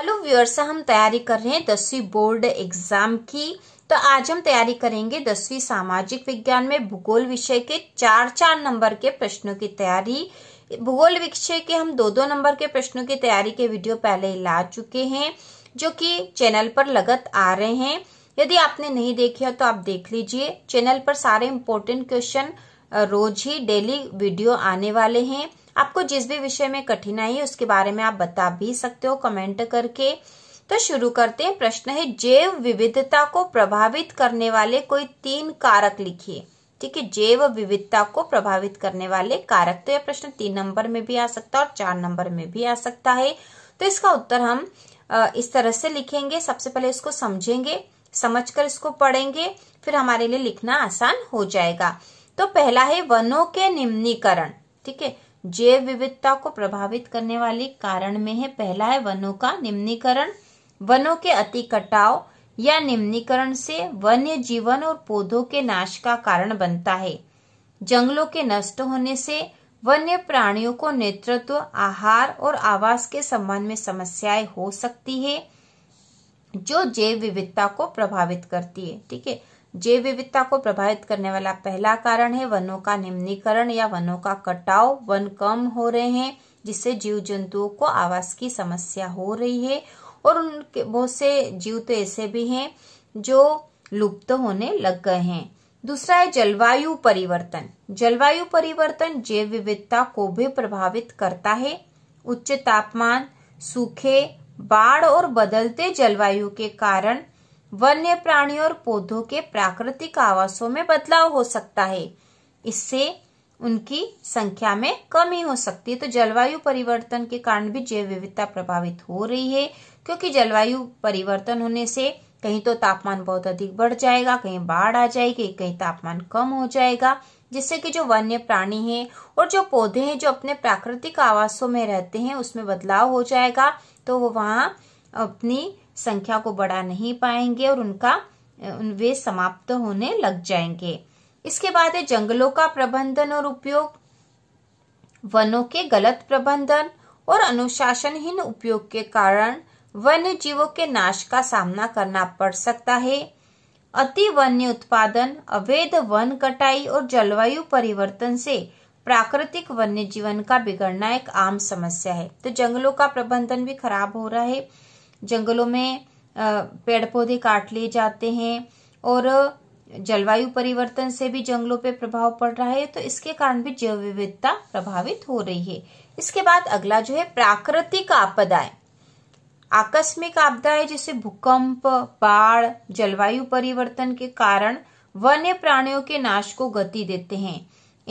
hello viewers हम तैयारी कर रहे हैं दसवीं बोर्ड एग्जाम की तो आज हम तैयारी करेंगे दसवीं सामाजिक विज्ञान में भूगोल विषय के चार चार नंबर के प्रश्नों की तैयारी भूगोल विषय के हम दो दो नंबर के प्रश्नों की तैयारी के वीडियो पहले ला चुके हैं जो कि चैनल पर लगत आ रहे हैं यदि आपने नहीं देखे हो तो आप देख लीजिए चैनल पर सारे इम्पोर्टेंट क्वेश्चन रोज ही डेली वीडियो आने वाले हैं आपको जिस भी विषय में कठिनाई है उसके बारे में आप बता भी सकते हो कमेंट करके तो शुरू करते हैं प्रश्न है जैव विविधता को प्रभावित करने वाले कोई तीन कारक लिखिए ठीक है जैव विविधता को प्रभावित करने वाले कारक तो यह प्रश्न तीन नंबर में भी आ सकता है और चार नंबर में भी आ सकता है तो इसका उत्तर हम इस तरह से लिखेंगे सबसे पहले इसको समझेंगे समझकर इसको पढ़ेंगे फिर हमारे लिए लिखना आसान हो जाएगा तो पहला है वनों के निम्नीकरण ठीक है जैव विविधता को प्रभावित करने वाले कारण में है पहला है वनों का निम्नीकरण वनों के अति कटाव या निम्नीकरण से वन्य जीवन और पौधों के नाश का कारण बनता है जंगलों के नष्ट होने से वन्य प्राणियों को नेतृत्व आहार और आवास के संबंध में समस्याएं हो सकती है जो जैव विविधता को प्रभावित करती है ठीक है जैव विविधता को प्रभावित करने वाला पहला कारण है वनों का निम्नीकरण या वनों का कटाव वन कम हो रहे हैं जिससे जीव जंतुओं को आवास की समस्या हो रही है और उनके बहुत से जीव तो ऐसे भी हैं जो लुप्त होने लग गए हैं दूसरा है जलवायु परिवर्तन जलवायु परिवर्तन जैव विविधता को भी प्रभावित करता है उच्च तापमान सूखे बाढ़ और बदलते जलवायु के कारण वन्य प्राणियों और पौधों के प्राकृतिक आवासों में बदलाव हो सकता है इससे उनकी संख्या में कमी हो सकती है तो जलवायु परिवर्तन के कारण भी जैव विविधता प्रभावित हो रही है क्योंकि जलवायु परिवर्तन होने से कहीं तो तापमान बहुत अधिक बढ़ जाएगा कहीं बाढ़ आ जाएगी कहीं तापमान कम हो जाएगा जिससे कि जो वन्य प्राणी हैं और जो पौधे हैं जो अपने प्राकृतिक आवासों में रहते हैं उसमें बदलाव हो जाएगा तो वो वहाँ अपनी संख्या को बढ़ा नहीं पाएंगे और उनका वे समाप्त होने लग जाएंगे इसके बाद है जंगलों का प्रबंधन और उपयोग वनों के गलत प्रबंधन और अनुशासनहीन उपयोग के कारण वन्य जीवों के नाश का सामना करना पड़ सकता है अति वन्य उत्पादन अवैध वन कटाई और जलवायु परिवर्तन से प्राकृतिक वन्य जीवन का बिगड़ना एक आम समस्या है तो जंगलों का प्रबंधन भी खराब हो रहा है जंगलों में पेड़ पौधे काट लिए जाते हैं और जलवायु परिवर्तन से भी जंगलों पे प्रभाव पड़ रहा है तो इसके कारण भी जैव विविधता प्रभावित हो रही है इसके बाद अगला जो है प्राकृतिक आपदाएं आकस्मिक आपदाएं जैसे भूकंप बाढ़ जलवायु परिवर्तन के कारण वन्य प्राणियों के नाश को गति देते हैं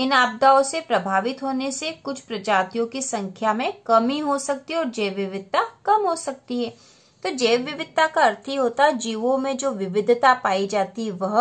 इन आपदाओं से प्रभावित होने से कुछ प्रजातियों की संख्या में कमी हो सकती है और जैव विविधता कम हो सकती है तो जैव विविधता का अर्थ ही होता जीवों में जो विविधता पाई जाती वह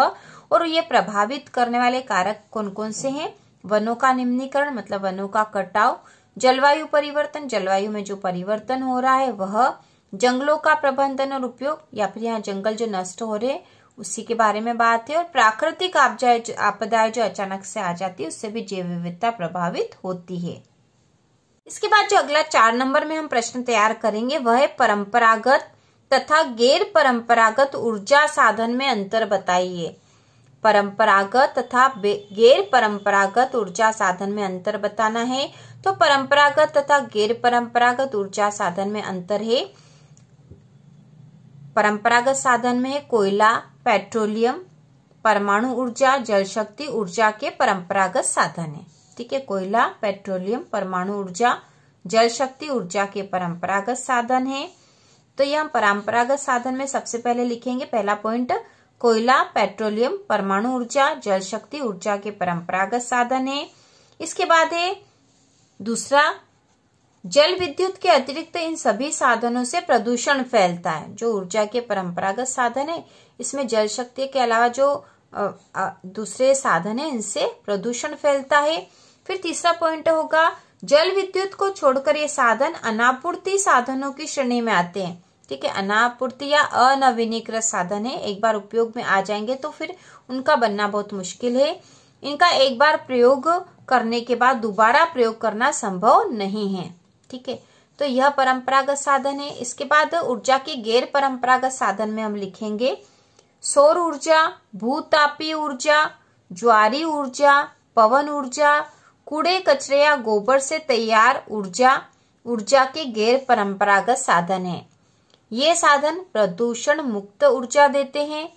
और ये प्रभावित करने वाले कारक कौन कौन से हैं वनों का निम्नीकरण मतलब वनों का कटाव जलवायु परिवर्तन जलवायु में जो परिवर्तन हो रहा है वह जंगलों का प्रबंधन और उपयोग या फिर यहाँ जंगल जो नष्ट हो रहे उसी के बारे में बात है और प्राकृतिक आपदाएं जो अचानक से आ जाती है उससे भी जैव विविधता प्रभावित होती है इसके बाद जो अगला चार नंबर में हम प्रश्न तैयार करेंगे वह है परंपरागत तथा गैर परंपरागत ऊर्जा साधन में अंतर बताइए परंपरागत तथा गैर परंपरागत ऊर्जा साधन में अंतर बताना है तो परंपरागत तथा गैर परंपरागत ऊर्जा साधन में अंतर है परंपरागत साधन में है कोयला पेट्रोलियम परमाणु ऊर्जा जल शक्ति ऊर्जा के परंपरागत साधन है शक्ति के कोयला पेट्रोलियम परमाणु ऊर्जा जल शक्ति ऊर्जा के परंपरागत साधन है तो ये हम परंपरागत साधन में सबसे पहले लिखेंगे पहला पॉइंट कोयला पेट्रोलियम परमाणु ऊर्जा जल शक्ति ऊर्जा के परंपरागत साधन है इसके बाद है दूसरा जल विद्युत के अतिरिक्त इन सभी साधनों से प्रदूषण फैलता है जो ऊर्जा के परंपरागत साधन है इसमें जल शक्ति के अलावा जो दूसरे साधन है इनसे प्रदूषण फैलता है फिर तीसरा पॉइंट होगा जल विद्युत को छोड़कर ये साधन अनापूर्ति साधनों की श्रेणी में आते हैं ठीक है अनापूर्ति या अनवीनीकृत साधन है एक बार उपयोग में आ जाएंगे तो फिर उनका बनना बहुत मुश्किल है इनका एक बार प्रयोग करने के बाद दोबारा प्रयोग करना संभव नहीं है ठीक है तो यह परंपरागत साधन है इसके बाद ऊर्जा के गैर परंपरागत साधन में हम लिखेंगे सौर ऊर्जा भूतापी ऊर्जा ज्वारी ऊर्जा पवन ऊर्जा कूड़े कचरे या गोबर से तैयार ऊर्जा ऊर्जा के गैर परंपरागत साधन है ये साधन प्रदूषण मुक्त ऊर्जा देते हैं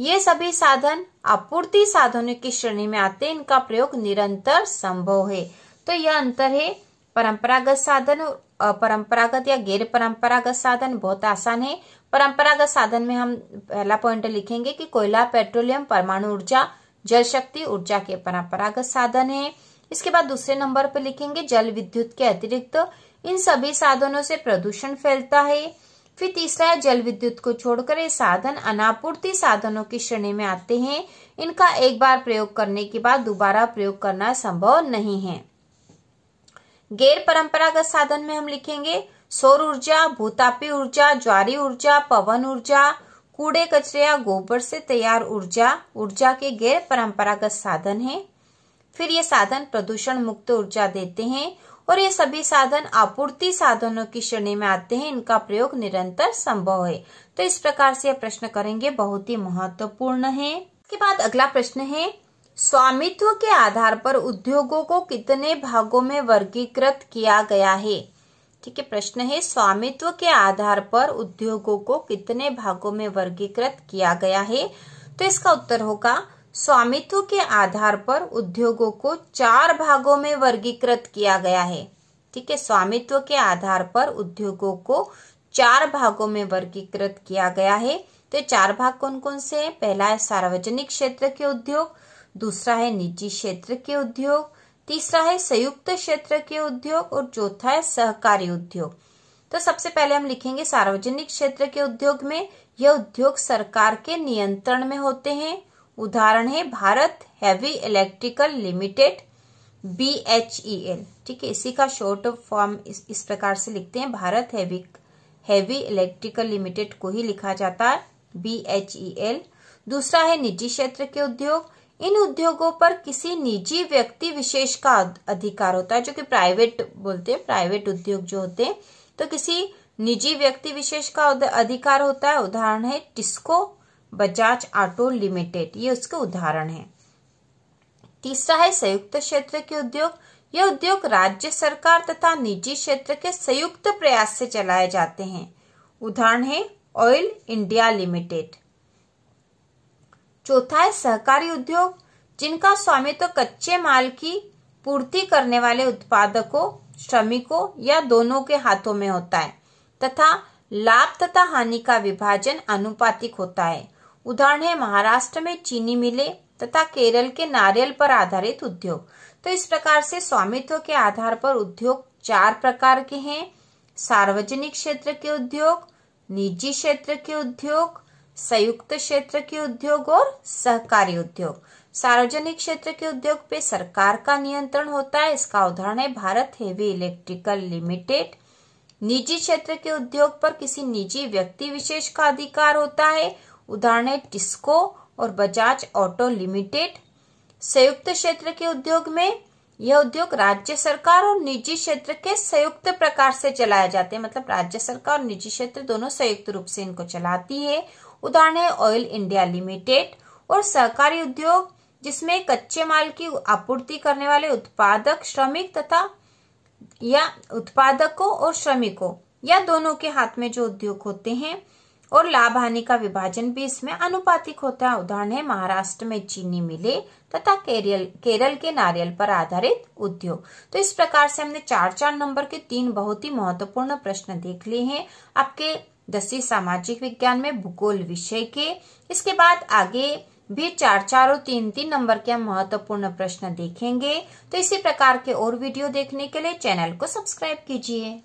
ये सभी साधन आपूर्ति साधनों की श्रेणी में आते हैं इनका प्रयोग निरंतर संभव है तो यह अंतर है परंपरागत साधन परंपरागत अपरंपरागत या गैर परंपरागत साधन बहुत आसान है परंपरागत साधन में हम पहला पॉइंट लिखेंगे कि कोयला पेट्रोलियम परमाणु ऊर्जा जल शक्ति ऊर्जा के परंपरागत साधन है इसके बाद दूसरे नंबर पर लिखेंगे जल विद्युत के अतिरिक्त तो इन सभी साधनों से प्रदूषण फैलता है फिर तीसरा है जल विद्युत को छोड़कर ये साधन अनापूर्ति साधनों की श्रेणी में आते हैं इनका एक बार प्रयोग करने के बाद दोबारा प्रयोग करना संभव नहीं है गैर परंपरागत साधन में हम लिखेंगे सौर ऊर्जा भूतापी ऊर्जा ज्वारी ऊर्जा पवन ऊर्जा कूड़े कचरे या गोबर से तैयार ऊर्जा ऊर्जा के गैर परंपरागत साधन है फिर ये साधन प्रदूषण मुक्त ऊर्जा देते हैं और ये सभी साधन आपूर्ति साधनों की श्रेणी में आते हैं इनका प्रयोग निरंतर संभव है तो इस प्रकार से प्रश्न करेंगे बहुत ही महत्वपूर्ण है इसके बाद अगला प्रश्न है स्वामित्व के आधार पर उद्योगों को कितने भागों में वर्गीकृत किया गया है ठीक है प्रश्न है स्वामित्व के आधार पर उद्योगों को कितने भागों में वर्गीकृत किया गया है तो इसका उत्तर होगा स्वामित्व के आधार पर उद्योगों को चार भागों में वर्गीकृत किया गया है ठीक है स्वामित्व के आधार पर उद्योगों को चार भागों में वर्गीकृत किया गया है तो चार भाग कौन कौन से हैं पहला है सार्वजनिक क्षेत्र के उद्योग दूसरा है निजी क्षेत्र के उद्योग तीसरा है संयुक्त क्षेत्र के उद्योग और चौथा है सहकारी उद्योग तो सबसे पहले हम लिखेंगे सार्वजनिक क्षेत्र के उद्योग में यह उद्योग सरकार के नियंत्रण में होते हैं उदाहरण है Bharat heavy electrical limited B H E L ठीक है इसी का शॉर्ट फॉर्म इस, इस प्रकार से लिखते हैं Bharat heavy heavy electrical limited को ही लिखा जाता है बी एच ई एल दूसरा है निजी क्षेत्र के उद्योग इन उद्योगों पर किसी निजी व्यक्ति विशेष का अधिकार होता है जो कि प्राइवेट बोलते हैं प्राइवेट उद्योग जो होते हैं तो किसी निजी व्यक्ति विशेष का अधिकार होता है उदाहरण है टिस्को बजाज ऑटो लिमिटेड ये उसके उदाहरण है तीसरा है संयुक्त क्षेत्र के उद्योग यह उद्योग राज्य सरकार तथा निजी क्षेत्र के संयुक्त प्रयास से चलाए जाते हैं उदाहरण है ऑयल इंडिया लिमिटेड चौथा है सहकारी उद्योग जिनका स्वामित्व तो कच्चे माल की पूर्ति करने वाले उत्पादकों श्रमिकों या दोनों के हाथों में होता है तथा लाभ तथा हानि का विभाजन अनुपातिक होता है उदाहरण है महाराष्ट्र में चीनी मिले तथा केरल के नारियल पर आधारित उद्योग तो इस प्रकार से स्वामित्व के आधार पर उद्योग चार प्रकार के हैं सार्वजनिक क्षेत्र के उद्योग निजी क्षेत्र के उद्योग संयुक्त क्षेत्र के उद्योग और सहकारी उद्योग सार्वजनिक क्षेत्र के उद्योग पे सरकार का नियंत्रण होता है इसका उदाहरण है भारत हेवी इलेक्ट्रिकल लिमिटेड निजी क्षेत्र के उद्योग पर किसी निजी व्यक्ति विशेष का अधिकार होता है उदाहरण टिस्को और बजाज ऑटो लिमिटेड संयुक्त क्षेत्र के उद्योग में यह उद्योग राज्य सरकार और निजी क्षेत्र के संयुक्त प्रकार से चलाया जाते हैं मतलब राज्य सरकार और निजी क्षेत्र दोनों संयुक्त रूप से इनको चलाती है उदाहरण है ऑयल इंडिया लिमिटेड और सहकारी उद्योग जिसमें कच्चे माल की आपूर्ति करने वाले उत्पादक श्रमिक तथा या उत्पादकों और श्रमिकों या दोनों के हाथ में जो उद्योग होते हैं और लाभ हानि का विभाजन भी इसमें अनुपातिक होता है उदाहरण है महाराष्ट्र में चीनी मिले तथा केरल केरल के नारियल पर आधारित उद्योग तो इस प्रकार से हमने चार चार नंबर के तीन बहुत ही महत्वपूर्ण प्रश्न देख लिए हैं आपके दसवीं सामाजिक विज्ञान में भूगोल विषय के इसके बाद आगे भी चार चार और तीन तीन नंबर के हम महत्वपूर्ण प्रश्न देखेंगे तो इसी प्रकार के और वीडियो देखने के लिए चैनल को सब्सक्राइब कीजिए